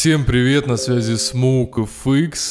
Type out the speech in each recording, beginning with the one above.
Всем привет, на связи Smoke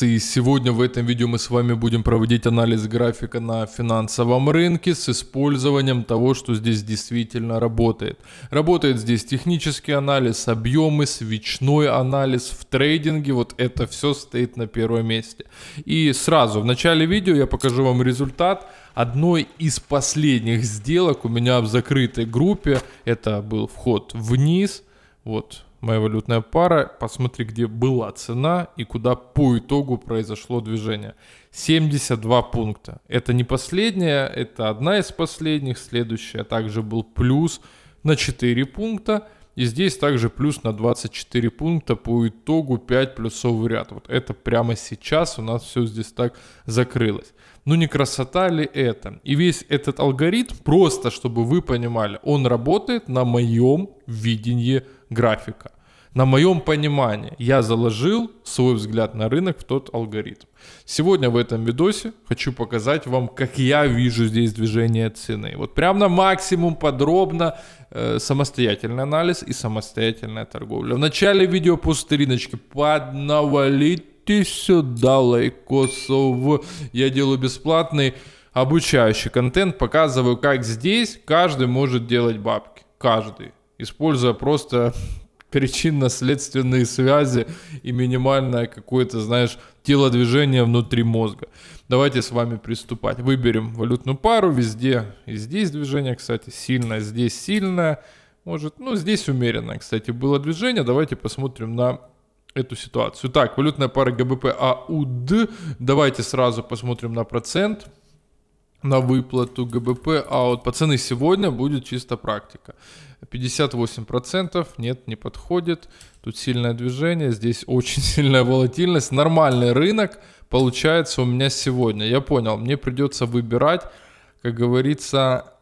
и сегодня в этом видео мы с вами будем проводить анализ графика на финансовом рынке с использованием того, что здесь действительно работает. Работает здесь технический анализ, объемы, свечной анализ в трейдинге, вот это все стоит на первом месте. И сразу в начале видео я покажу вам результат одной из последних сделок у меня в закрытой группе, это был вход вниз, вот моя валютная пара, посмотри, где была цена и куда по итогу произошло движение. 72 пункта. Это не последняя, это одна из последних, следующая также был плюс на 4 пункта – и здесь также плюс на 24 пункта по итогу 5 плюсовый ряд. Вот это прямо сейчас у нас все здесь так закрылось. Ну не красота ли это? И весь этот алгоритм, просто чтобы вы понимали, он работает на моем видении графика на моем понимании, я заложил свой взгляд на рынок в тот алгоритм. Сегодня в этом видосе хочу показать вам, как я вижу здесь движение цены. Вот прям на максимум подробно э, самостоятельный анализ и самостоятельная торговля. В начале видео по стариночке поднавалите сюда лайкосов. Я делаю бесплатный обучающий контент, показываю, как здесь каждый может делать бабки. Каждый используя просто причинно-следственные связи и минимальное какое-то, знаешь, телодвижение внутри мозга. Давайте с вами приступать. Выберем валютную пару везде. И здесь движение, кстати, сильное, здесь сильное. Может, ну, здесь умеренно, кстати, было движение. Давайте посмотрим на эту ситуацию. Так, валютная пара ГБП АУД. Давайте сразу посмотрим на процент на выплату ГБП, а вот пацаны сегодня будет чисто практика. 58% нет, не подходит. Тут сильное движение, здесь очень сильная волатильность. Нормальный рынок получается у меня сегодня. Я понял, мне придется выбирать, как говорится,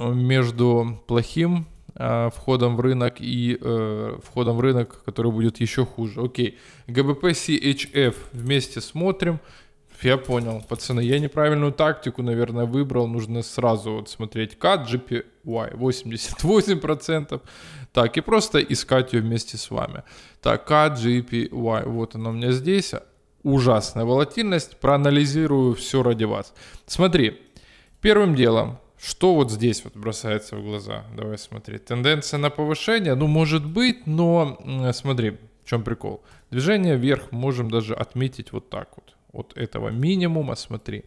между плохим э, входом в рынок и э, входом в рынок, который будет еще хуже. Окей, ГБП CHF вместе смотрим. Я понял, пацаны. Я неправильную тактику, наверное, выбрал. Нужно сразу вот смотреть CAD, GPY 88%. Так, и просто искать ее вместе с вами. Так, CAD, GPY, вот она у меня здесь. Ужасная волатильность. Проанализирую все ради вас. Смотри, первым делом, что вот здесь вот бросается в глаза? Давай смотреть. Тенденция на повышение, ну, может быть, но смотри, в чем прикол. Движение вверх можем даже отметить вот так вот от этого минимума, смотри,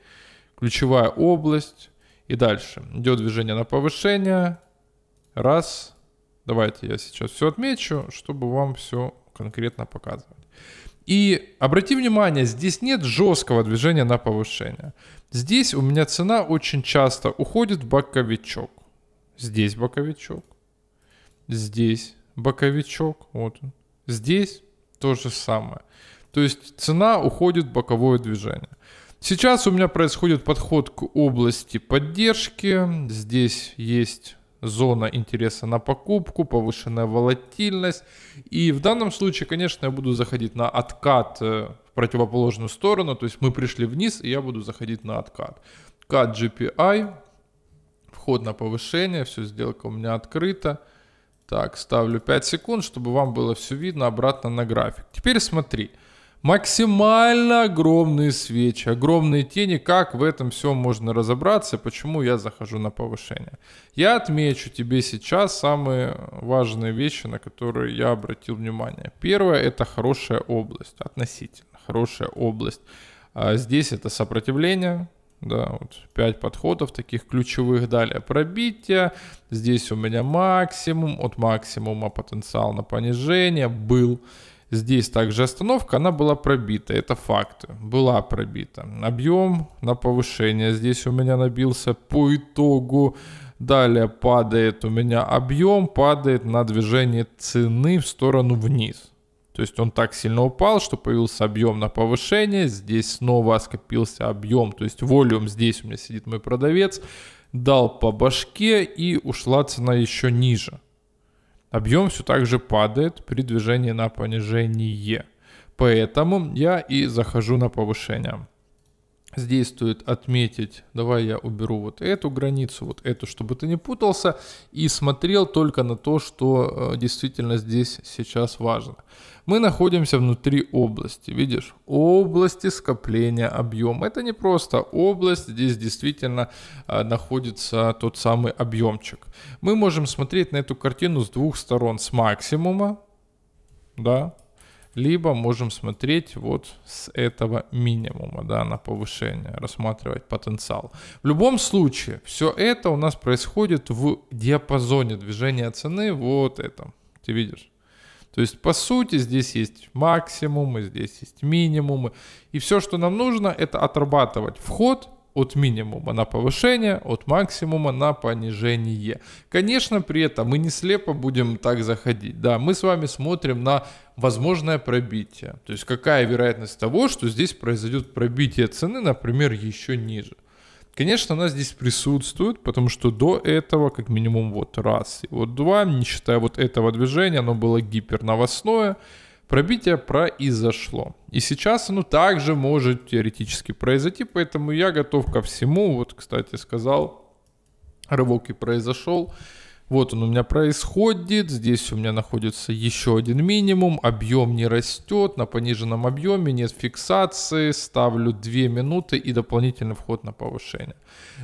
ключевая область и дальше. Идет движение на повышение, раз. Давайте я сейчас все отмечу, чтобы вам все конкретно показывать. И обрати внимание, здесь нет жесткого движения на повышение. Здесь у меня цена очень часто уходит в боковичок. Здесь боковичок. Здесь боковичок. Вот он. Здесь то же самое. То есть цена уходит в боковое движение. Сейчас у меня происходит подход к области поддержки. Здесь есть зона интереса на покупку, повышенная волатильность. И в данном случае, конечно, я буду заходить на откат э, в противоположную сторону. То есть мы пришли вниз, и я буду заходить на откат. Кат GPI, вход на повышение, все, сделка у меня открыта. Так, ставлю 5 секунд, чтобы вам было все видно обратно на график. Теперь смотри. Смотри. Максимально огромные свечи, огромные тени. Как в этом все можно разобраться? Почему я захожу на повышение? Я отмечу тебе сейчас самые важные вещи, на которые я обратил внимание. Первое – это хорошая область, относительно хорошая область. А здесь это сопротивление, да, вот 5 подходов таких ключевых. Далее пробитие. Здесь у меня максимум, от максимума потенциал на понижение был. Здесь также остановка, она была пробита, это факты, была пробита. Объем на повышение здесь у меня набился по итогу. Далее падает у меня объем, падает на движение цены в сторону вниз. То есть он так сильно упал, что появился объем на повышение. Здесь снова скопился объем, то есть волюм здесь у меня сидит мой продавец. Дал по башке и ушла цена еще ниже. Объем все так же падает при движении на понижение. Поэтому я и захожу на повышение. Здесь стоит отметить, давай я уберу вот эту границу, вот эту, чтобы ты не путался, и смотрел только на то, что э, действительно здесь сейчас важно. Мы находимся внутри области, видишь, области скопления объема. Это не просто область, здесь действительно э, находится тот самый объемчик. Мы можем смотреть на эту картину с двух сторон, с максимума, да, либо можем смотреть вот с этого минимума, да, на повышение, рассматривать потенциал. В любом случае, все это у нас происходит в диапазоне движения цены вот этом, ты видишь. То есть, по сути, здесь есть максимумы, здесь есть минимумы. И все, что нам нужно, это отрабатывать вход от минимума на повышение, от максимума на понижение. Конечно, при этом мы не слепо будем так заходить. Да, мы с вами смотрим на возможное пробитие. То есть какая вероятность того, что здесь произойдет пробитие цены, например, еще ниже. Конечно, она здесь присутствует, потому что до этого, как минимум, вот раз и вот два, не считая вот этого движения, оно было гиперновостное. Пробитие произошло. И сейчас оно также может теоретически произойти, поэтому я готов ко всему. Вот, кстати, сказал, рывок и произошел. Вот он у меня происходит, здесь у меня находится еще один минимум, объем не растет, на пониженном объеме нет фиксации, ставлю 2 минуты и дополнительный вход на повышение.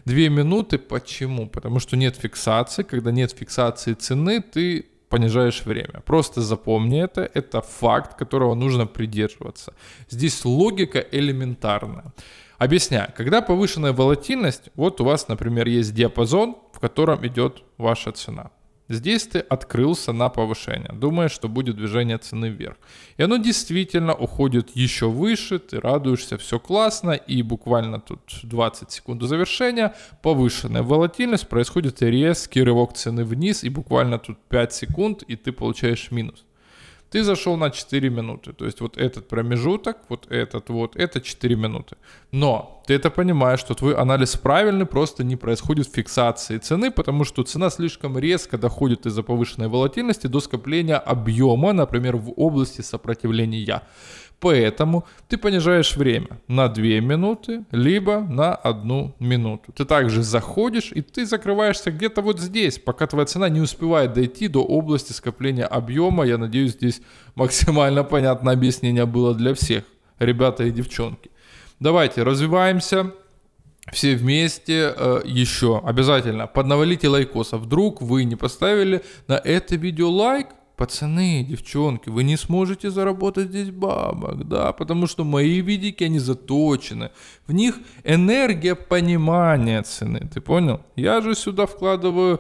2 минуты почему? Потому что нет фиксации, когда нет фиксации цены, ты понижаешь время. Просто запомни это, это факт, которого нужно придерживаться. Здесь логика элементарна. Объясняю, когда повышенная волатильность, вот у вас, например, есть диапазон, в котором идет ваша цена. Здесь ты открылся на повышение, думая, что будет движение цены вверх. И оно действительно уходит еще выше, ты радуешься, все классно, и буквально тут 20 секунд до завершения повышенная волатильность, происходит резкий рывок цены вниз, и буквально тут 5 секунд, и ты получаешь минус. Ты зашел на 4 минуты. То есть вот этот промежуток, вот этот вот, это 4 минуты. Но ты это понимаешь, что твой анализ правильный, просто не происходит фиксации цены, потому что цена слишком резко доходит из-за повышенной волатильности до скопления объема, например, в области сопротивления. Поэтому ты понижаешь время на 2 минуты, либо на 1 минуту. Ты также заходишь, и ты закрываешься где-то вот здесь, пока твоя цена не успевает дойти до области скопления объема. Я надеюсь, здесь максимально понятное объяснение было для всех, ребята и девчонки. Давайте развиваемся, все вместе э, еще обязательно поднавалите лайкоса. Вдруг вы не поставили на это видео лайк, Пацаны, девчонки, вы не сможете заработать здесь бабок, да, потому что мои видики, они заточены. В них энергия понимания цены, ты понял? Я же сюда вкладываю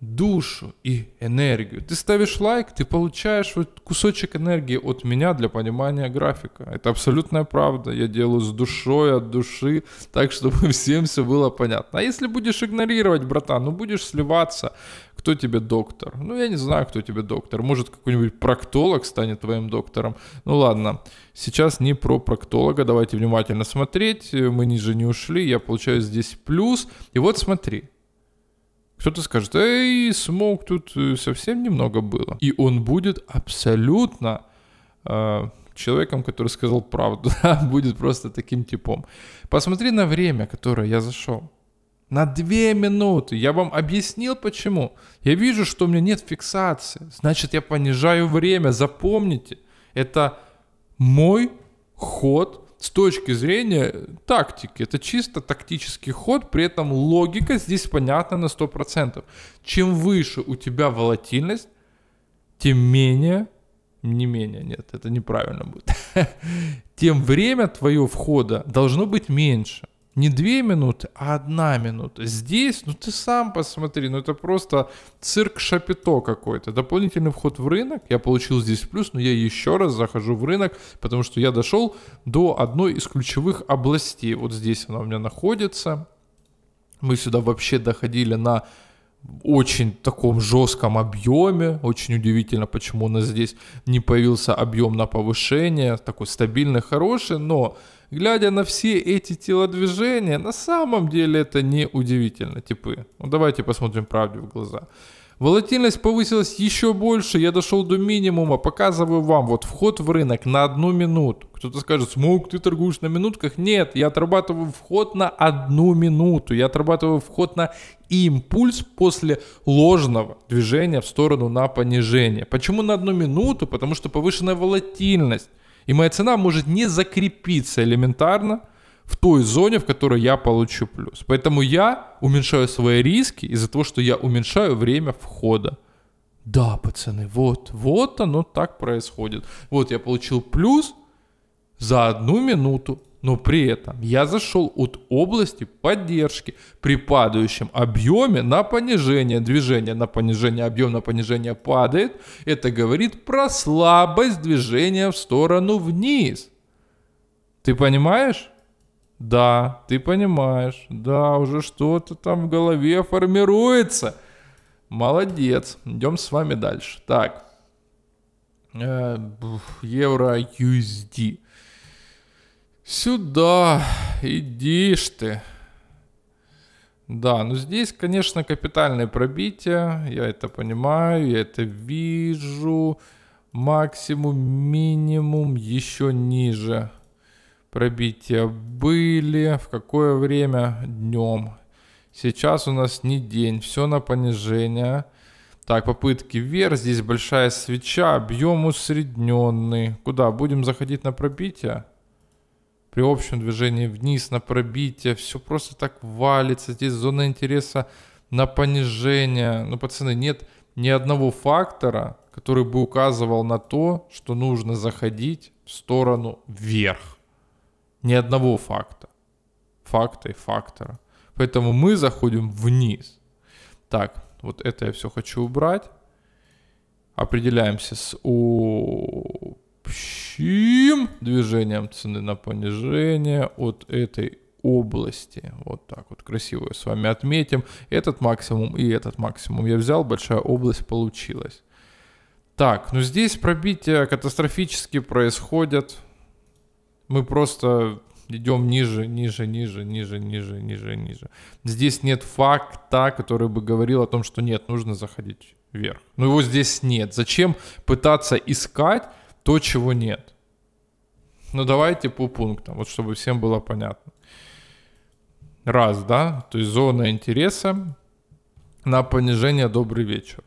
душу и энергию. Ты ставишь лайк, ты получаешь вот кусочек энергии от меня для понимания графика. Это абсолютная правда. Я делаю с душой, от души, так, чтобы всем все было понятно. А если будешь игнорировать, братан, ну будешь сливаться, кто тебе доктор? Ну, я не знаю, кто тебе доктор. Может, какой-нибудь проктолог станет твоим доктором. Ну, ладно. Сейчас не про проктолога. Давайте внимательно смотреть. Мы ниже не ушли. Я получаю здесь плюс. И вот смотри. Кто-то скажет, эй, смог тут э, совсем немного было. И он будет абсолютно э, человеком, который сказал правду. будет просто таким типом. Посмотри на время, которое я зашел. На две минуты. Я вам объяснил почему. Я вижу, что у меня нет фиксации. Значит, я понижаю время. Запомните, это мой ход с точки зрения тактики. Это чисто тактический ход, при этом логика здесь понятна на 100%. Чем выше у тебя волатильность, тем менее, не менее, нет, это неправильно будет, тем время твоего входа должно быть меньше не две минуты, а одна минута. Здесь, ну ты сам посмотри, ну это просто цирк Шапито какой-то. Дополнительный вход в рынок, я получил здесь плюс, но я еще раз захожу в рынок, потому что я дошел до одной из ключевых областей. Вот здесь она у меня находится. Мы сюда вообще доходили на очень таком жестком объеме. Очень удивительно, почему у нас здесь не появился объем на повышение. Такой стабильный, хороший, но глядя на все эти телодвижения, на самом деле это не удивительно, типы. Ну, давайте посмотрим правде в глаза. Волатильность повысилась еще больше, я дошел до минимума, показываю вам, вот вход в рынок на одну минуту. Кто-то скажет, Смог, ты торгуешь на минутках? Нет, я отрабатываю вход на одну минуту, я отрабатываю вход на импульс после ложного движения в сторону на понижение. Почему на одну минуту? Потому что повышенная волатильность. И моя цена может не закрепиться элементарно, в той зоне, в которой я получу плюс. Поэтому я уменьшаю свои риски из-за того, что я уменьшаю время входа. Да, пацаны, вот, вот оно так происходит. Вот я получил плюс за одну минуту, но при этом я зашел от области поддержки при падающем объеме на понижение. движения, на понижение, объем на понижение падает. Это говорит про слабость движения в сторону вниз. Ты понимаешь? Да, ты понимаешь. Да, уже что-то там в голове формируется. Молодец. Идем с вами дальше. Так. Э, евро USD. Сюда. Иди ж ты. Да, ну здесь, конечно, капитальное пробитие. Я это понимаю, я это вижу. Максимум, минимум, еще ниже. Пробития были. В какое время? Днем. Сейчас у нас не день, все на понижение. Так, попытки вверх, здесь большая свеча, объем усредненный. Куда? Будем заходить на пробитие? При общем движении вниз на пробитие, все просто так валится. Здесь зона интереса на понижение. Ну, пацаны, нет ни одного фактора, который бы указывал на то, что нужно заходить в сторону вверх ни одного факта. Факта и фактора. Поэтому мы заходим вниз. Так, вот это я все хочу убрать. Определяемся с общим движением цены на понижение от этой области. Вот так вот красиво с вами отметим. Этот максимум и этот максимум я взял, большая область получилась. Так, ну здесь пробития катастрофически происходят мы просто идем ниже, ниже, ниже, ниже, ниже, ниже, ниже. Здесь нет факта, который бы говорил о том, что нет, нужно заходить вверх. Но ну, его здесь нет. Зачем пытаться искать то, чего нет? Ну давайте по пунктам, вот чтобы всем было понятно. Раз, да, то есть зона интереса на понижение добрый вечер.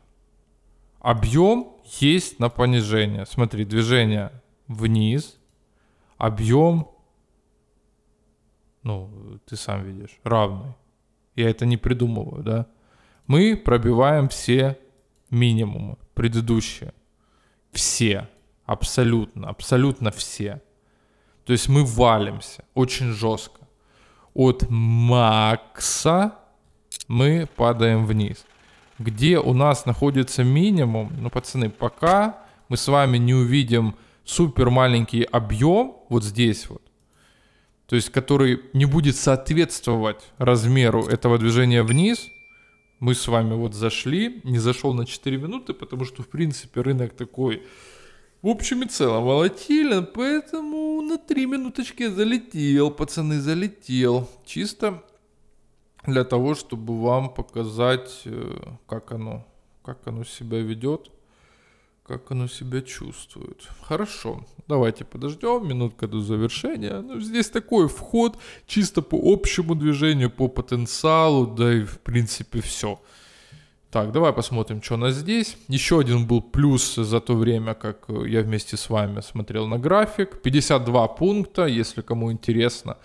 Объем есть на понижение. Смотри, движение вниз – объем, ну, ты сам видишь, равный. Я это не придумываю, да? Мы пробиваем все минимумы предыдущие. Все. Абсолютно. Абсолютно все. То есть мы валимся очень жестко. От макса мы падаем вниз. Где у нас находится минимум? Ну, пацаны, пока мы с вами не увидим супер маленький объем, вот здесь вот. То есть, который не будет соответствовать размеру этого движения вниз. Мы с вами вот зашли, не зашел на 4 минуты, потому что, в принципе, рынок такой, в общем и целом, волатилен, поэтому на 3 минуточки залетел, пацаны, залетел. Чисто для того, чтобы вам показать, э, как оно, как оно себя ведет как оно себя чувствует. Хорошо, давайте подождем, минутка до завершения. Ну, здесь такой вход, чисто по общему движению, по потенциалу, да и в принципе все. Так, давай посмотрим, что у нас здесь. Еще один был плюс за то время, как э, я вместе с вами смотрел на график. 52 пункта, если кому интересно.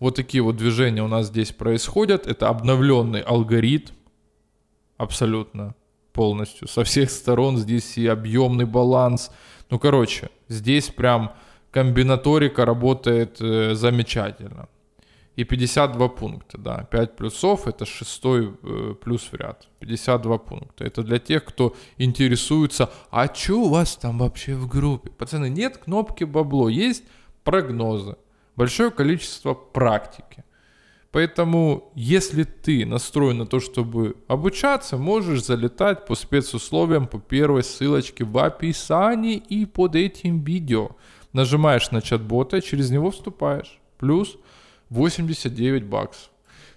Вот такие вот движения у нас здесь происходят. Это обновленный алгоритм. Абсолютно полностью. Со всех сторон здесь и объемный баланс. Ну, короче, здесь прям комбинаторика работает э, замечательно. И 52 пункта, да. 5 плюсов — это шестой э, плюс в ряд. 52 пункта. Это для тех, кто интересуется, а что у вас там вообще в группе? Пацаны, нет кнопки бабло, есть прогнозы. Большое количество практики. Поэтому, если ты настроен на то, чтобы обучаться, можешь залетать по спецусловиям по первой ссылочке в описании и под этим видео. Нажимаешь на чат-бота, через него вступаешь. Плюс 89 баксов.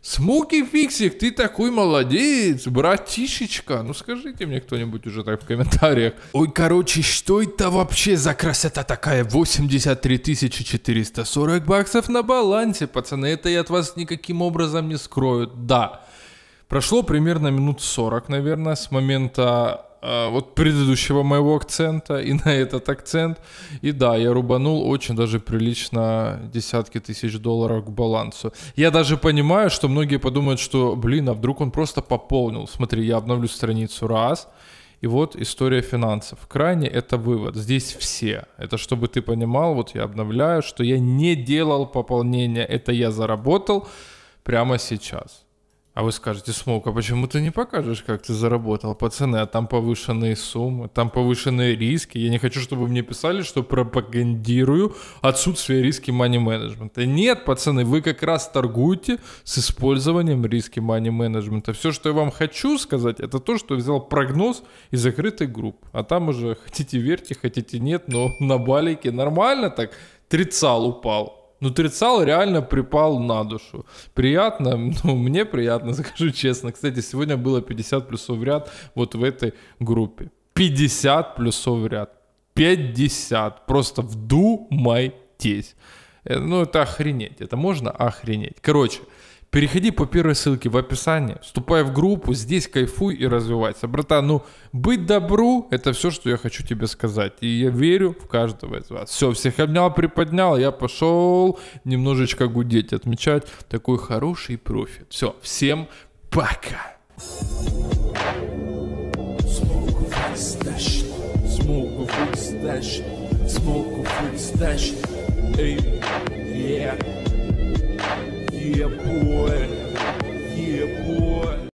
Смоки Фиксик, ты такой молодец, братишечка. Ну скажите мне кто-нибудь уже так в комментариях. Ой, короче, что это вообще за красота такая? 83 440 баксов на балансе, пацаны. Это я от вас никаким образом не скрою. Да. Прошло примерно минут 40, наверное, с момента Э, вот предыдущего моего акцента и на этот акцент. И да, я рубанул очень даже прилично десятки тысяч долларов к балансу. Я даже понимаю, что многие подумают, что, блин, а вдруг он просто пополнил. Смотри, я обновлю страницу раз, и вот история финансов. Крайне это вывод. Здесь все. Это чтобы ты понимал, вот я обновляю, что я не делал пополнения. Это я заработал прямо сейчас. А вы скажете, Смоук, а почему ты не покажешь, как ты заработал? Пацаны, а там повышенные суммы, там повышенные риски. Я не хочу, чтобы мне писали, что пропагандирую отсутствие риски money менеджмента. Нет, пацаны, вы как раз торгуете с использованием риски money менеджмента. Все, что я вам хочу сказать, это то, что я взял прогноз из закрытых групп. А там уже хотите верьте, хотите нет, но на балике нормально так. Трицал упал. Нутрицал реально припал на душу. Приятно, ну, мне приятно, скажу честно. Кстати, сегодня было 50 плюсов в ряд вот в этой группе. 50 плюсов в ряд. 50. Просто вдумайтесь. Э, ну, это охренеть. Это можно охренеть. Короче, Переходи по первой ссылке в описании, вступай в группу, здесь кайфуй и развивайся. Братан, ну, быть добру, это все, что я хочу тебе сказать. И я верю в каждого из вас. Все, всех обнял, приподнял, я пошел немножечко гудеть, отмечать такой хороший профит. Все, всем пока. Smoke of extension, smoke of extension, yeah. boy.